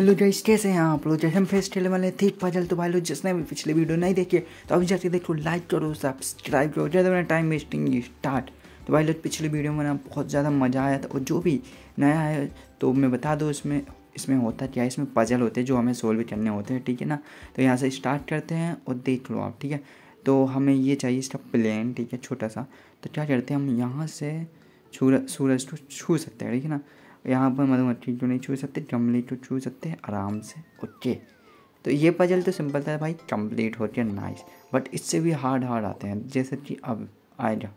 Hello guys कैसे हैं आप लोग जैसे हम फेस्ट खेलने वाले थी पजल तो भाई लोग जिसने भी पिछले वीडियो नहीं देखे तो अभी जाके देखो लाइक करो सब्सक्राइब करो ज़्यादा मेरा टाइम वेस्टिंग स्टार्ट तो भाई लोग पिछले वीडियो में ना बहुत ज़्यादा मज़ा आया था और जो भी नया है तो मैं बता दो इसमें इसमें होता क्या इसमें पजल होते हैं जो हमें सोल्व करने होते हैं ठीक है ना तो यहाँ से स्टार्ट करते हैं और देख लो आप ठीक है तो हमें ये चाहिए इसका प्लेन ठीक है छोटा सा तो क्या करते हैं हम यहाँ से सूरज सूरज को छू सकते हैं ठीक है ना यहाँ पर मधुमक्खी मतलब क्यों नहीं छू सकते चमली को तो छू सकते हैं आराम से ओके तो ये पजल तो सिंपल था भाई कंप्लीट हो गया नाइस बट इससे भी हार्ड हार्ड आते हैं जैसे कि अब आएगा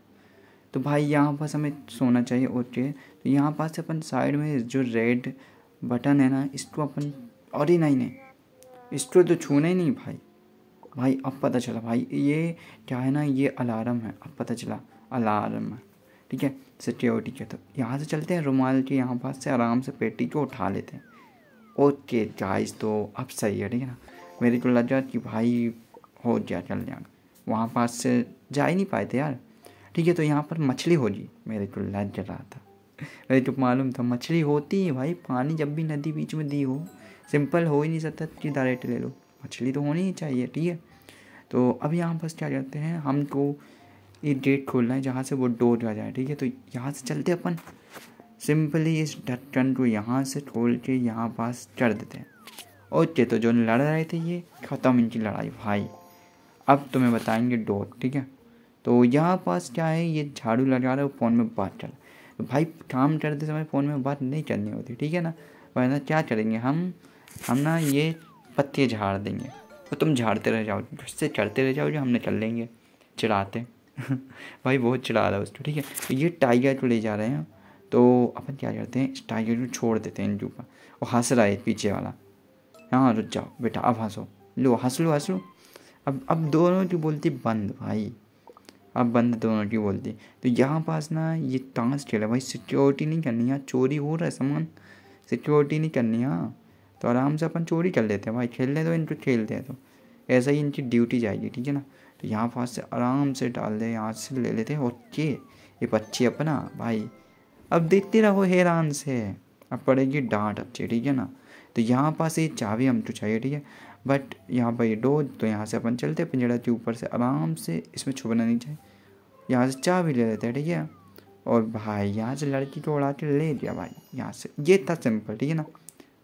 तो भाई यहाँ पास हमें सोना चाहिए ओके तो यहाँ पास अपन साइड में जो रेड बटन है ना इसको अपन और ही नहीं नहीं इसको तो छूना ही नहीं भाई भाई अब पता चला भाई ये क्या है ना ये अलार्म है अब पता चला अलार्म है ठीक है सिक्योरिटी के तो यहाँ से चलते हैं रुमाल के यहाँ पास से आराम से पेटी को उठा लेते हैं ओके गाइस तो अब सही है ठीक है ना मेरे को जाए कि भाई हो गया चल जाएगा वहाँ पास से जा ही नहीं पाए थे यार ठीक है तो यहाँ पर मछली होगी मेरे को लग रहा था मेरे को मालूम था मछली होती है भाई पानी जब भी नदी बीच में दी हो सिंपल हो ही नहीं सकता कि डायरेक्ट ले लो मछली तो होनी ही चाहिए ठीक है तो अब यहाँ पास क्या करते हैं हमको ये गेट खोलना है जहाँ से वो डोर जा जाए ठीक है तो यहाँ से चलते अपन सिंपली इस ढक्कन को यहाँ से खोल के यहाँ पास चढ़ देते हैं ओके तो जो लड़ रहे थे ये ख़त्म इनकी लड़ाई भाई अब तुम्हें बताएंगे डोर ठीक है तो यहाँ पास क्या है ये झाड़ू लगा रहा है फ़ोन में बात कर तो भाई काम करते समय फ़ोन में बात नहीं करनी होती ठीक है ना वरना क्या करेंगे हम हम ना ये पत्ते झाड़ देंगे और तो तुम झाड़ते रह जाओ गुस्से चढ़ते रह जाओ जो हमने चल लेंगे चिढ़ाते भाई बहुत चिढ़ा रहा है उसको ठीक है तो ये टाइगर को ले जा रहे हैं तो अपन क्या करते हैं इस टाइगर को छोड़ देते हैं इनके ऊपर और हंस रहा है पीछे वाला हाँ रुक जाओ बेटा अब हंसो लो हंस लो हंस लो अब अब दोनों की बोलती बंद भाई अब बंद दोनों की बोलती तो यहाँ पास ना ये टांस खेला भाई सिक्योरिटी नहीं करनी यहाँ चोरी हो रहा है सामान सिक्योरिटी नहीं करनी हाँ तो आराम से अपन चोरी कर लेते हैं भाई खेल ले दो इनको खेलते हैं तो ऐसा ही इनकी ड्यूटी जाएगी ठीक है ना तो यहाँ पास से आराम से डाल दे यहाँ से ले लेते ओके ये पक्षी अपना भाई अब देखते रहो हैरान से अब पड़ेगी डांट अच्छी ठीक है ना तो यहाँ पास ये चाबी तो चाहिए ठीक है बट यहाँ पर ये डोज तो यहाँ से अपन चलते पिंजड़ा के ऊपर से आराम से इसमें छुपना नहीं चाहिए यहाँ से चाबी ले लेते हैं ठीक है और भाई यहाँ से लड़की को उड़ा के ले लिया भाई यहाँ से ये था सिंपल ठीक है ना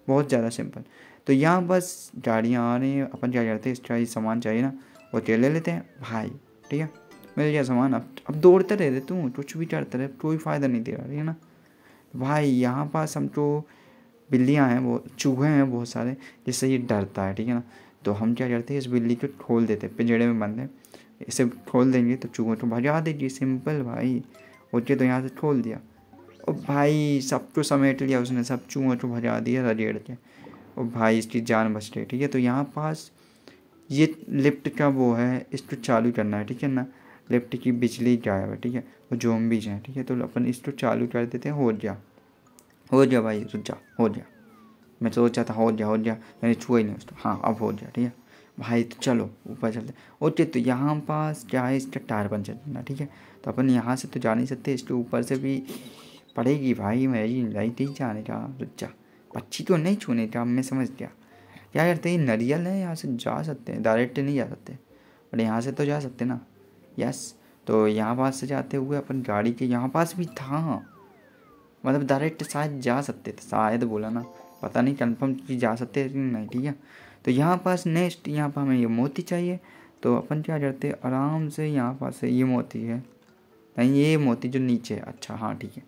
बहुत ज़्यादा सिंपल तो यहाँ बस गाड़ियाँ आ रही हैं अपन क्या करते हैं इसका ये सामान चाहिए ना वो तेल ले लेते हैं भाई ठीक है मिल गया सामान अब अब दौड़ते रहे तू कुछ भी चढ़ते रहे कोई फ़ायदा नहीं दे रहा ठीक है ना भाई यहाँ पास हम तो बिल्लियाँ हैं वो चूहे हैं बहुत सारे जिससे ये डरता है ठीक है ना तो हम क्या करते हैं इस बिल्ली को खोल देते हैं पिंजड़े में बंद है इसे खोल देंगे तो चूहों को भजा देगी सिंपल भाई ओके तो यहाँ से खोल दिया और भाई सब को समेट लिया उसने सब चूहों को भजा दिया रजेड़ के और भाई इसकी जान बच रही ठीक है तो यहाँ पास ये लिफ्ट का वो है इसको चालू करना है ठीक है ना लिफ्ट की बिजली क्या है ठीक है वो भी जाए ठीक है तो अपन इसको चालू कर देते हैं हो गया हो जा भाई रुक जा हो जा मैं सोचा था हो गया हो गया मैंने छुआ ही नहीं उसको हाँ अब हो जा ठीक है भाई तो चलो ऊपर चलते ओके तो यहाँ पास क्या है इसका टायर पंचर करना ठीक है तो अपन यहाँ से तो जा नहीं सकते इसके ऊपर से भी पड़ेगी भाई मेरी लाइट ही जाने का रुक जा पक्षी तो नहीं छूने का मैं समझ गया क्या करते हैं नरियल है यहाँ से जा सकते हैं डायरेक्ट नहीं जा सकते बट यहाँ से तो जा सकते ना यस तो यहाँ पास से जाते हुए अपन गाड़ी के यहाँ पास भी था मतलब डायरेक्ट शायद जा सकते थे शायद बोला ना पता नहीं कंफर्म कि जा सकते कि नहीं ठीक है तो यहाँ पास नेक्स्ट यहाँ पर हमें ये मोती चाहिए तो अपन क्या करते आराम से यहाँ पास से ये मोती है नहीं ये मोती जो नीचे है अच्छा हाँ ठीक है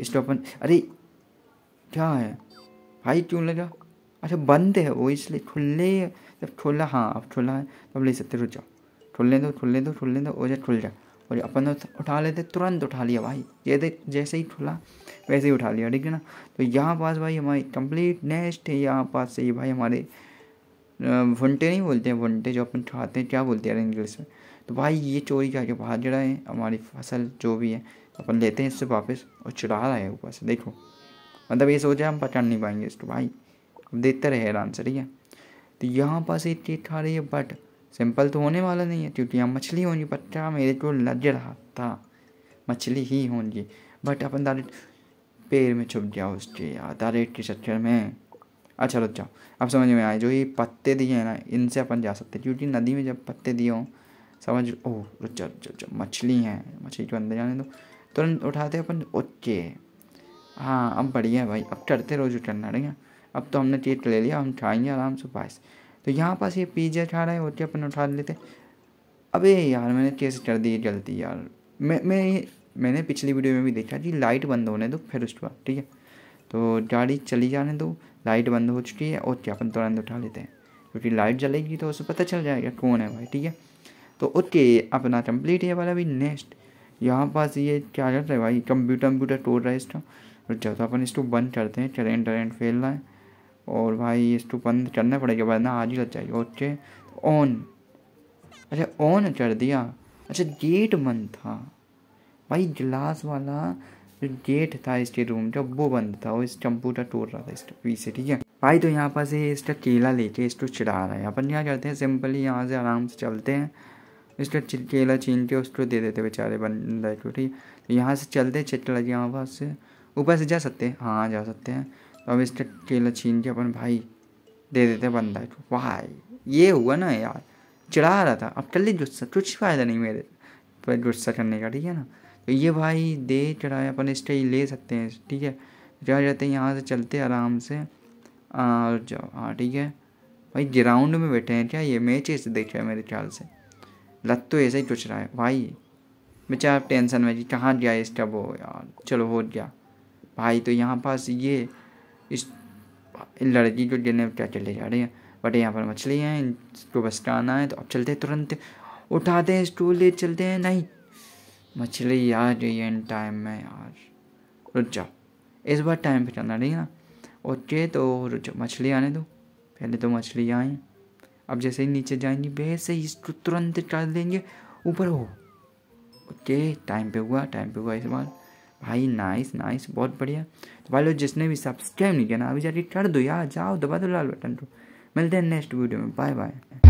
इसको अपन अरे क्या है भाई क्यों लगा अच्छा बंद है वो इसलिए खुले जब ठुला हाँ अब ठुला है तब ले सकते रुक जाओ ले दो ठुलने दो ले दो वो जब ठुल जाओ और अपन तो उठा लेते तुरंत उठा लिया भाई ये देख जैसे ही ठुला वैसे ही उठा लिया ठीक है ना तो यहाँ पास भाई हमारी कंप्लीट नेस्ट है यहाँ पास से ये भाई हमारे वनटे नहीं बोलते हैं वनटे जो अपन खाते हैं क्या बोलते हैं इंग्लिश में तो भाई ये चोरी करके बाहर जड़ा है हमारी फसल जो भी है अपन लेते हैं इससे वापस और चुरा रहा है ऊपर से देखो मतलब ये सोचा हम पहचान नहीं पाएंगे इसको भाई देते रहे आंसर ठीक है तो यहाँ पास ये टीट खा रही है बट सिंपल तो होने वाला नहीं है क्योंकि यहाँ मछली होनी पट्टा मेरे को लग रहा था मछली ही होंगी बट अपन डायरेक्ट पेड़ में छुप गया उसके यार डायरेक्ट के चक्कर में अच्छा रुक जाओ अब समझ में आए जो ये पत्ते दिए हैं ना इनसे अपन जा सकते हैं क्योंकि नदी में जब पत्ते दिए हों समझ ओह रुक जाओ रुक जाओ मछली हैं मछली के अंदर जाने दो तुरंत उठाते अपन ओके हाँ अब बढ़िया भाई अब करते रोज उठना ठीक है अब तो हमने तीर्थ ले लिया हम खाएंगे आराम से पास तो यहाँ पास ये पिज्जा उठा रहा है होती अपन उठा लेते अबे यार मैंने कैसे कर दी गलती यार मैं मैं मैंने पिछली वीडियो में भी देखा कि लाइट बंद होने दो फिर उसके बाद ठीक है तो गाड़ी चली जाने दो लाइट बंद हो चुकी है और क्या अपन तुरंत उठा लेते हैं क्योंकि लाइट जलेगी तो उसे पता चल जाएगा कौन है भाई ठीक है तो ओके अपना कंप्लीट है वाला भी नेक्स्ट यहाँ पास ये क्या चल रहा है भाई कंप्यूटर कंप्यूटर तोड़ रहा है इसका और जब तो अपन इसको बंद करते हैं करेंट करेंट फैल रहा है और भाई इसको तो बंद करना पड़ेगा वरना आज ही लग जाएगी ओके ऑन अच्छा ऑन कर दिया अच्छा गेट बंद था भाई गिलास वाला जो गेट था इसके रूम का वो बंद था और इस चंपू का तोड़ रहा था इसके से ठीक है भाई तो यहाँ पर से इसका केला लेके इसको चिड़ा रहा है अपन क्या करते हैं सिंपली यहाँ से आराम से चलते हैं इसका केला छीन के उसको दे देते बेचारे बंद को ठीक है तो यहाँ से चलते चिट लगे यहाँ पास से ऊपर से जा सकते हैं हाँ जा सकते हैं अब अवेस्टर केला छीन के अपन भाई दे देते बंदा को वाह ये हुआ ना यार चिढ़ा रहा था अब चल गुस्सा कुछ फायदा नहीं मेरे पर गुस्सा करने का ठीक है ना तो ये भाई दे चढ़ाए अपन स्टे ले सकते हैं ठीक है जा जाते हैं यहाँ से चलते आराम से और जाओ हाँ ठीक है भाई ग्राउंड में बैठे हैं क्या ये मैच ऐसे देख रहे हैं मेरे ख्याल से लत तो ऐसे ही कुछ रहा है भाई बेचारा टेंशन में जी कहाँ गया इसका वो यार चलो हो गया भाई तो यहाँ पास ये इस लड़की को डिनर क्या चले जा रही है बट यहाँ पर मछली हैं इसको बस का आना है तो अब चलते हैं तुरंत उठाते हैं स्टूल ले चलते हैं नहीं मछली आ रही है इन टाइम में यार रुक जाओ इस बार टाइम पर चलना नहीं है ना ओके तो रुक जाओ मछली आने दो पहले तो मछली आए अब जैसे ही नीचे जाएंगे वैसे ही इसको तुरंत डाल देंगे ऊपर हो ओके टाइम पे हुआ टाइम पे हुआ इस बार भाई नाइस नाइस बहुत बढ़िया तो भाई लोग जिसने भी सब्सक्राइब नहीं किया ना अभी जाके कर दो यार जाओ दबा दो लाल बटन को तो। मिलते हैं नेक्स्ट वीडियो में बाय बाय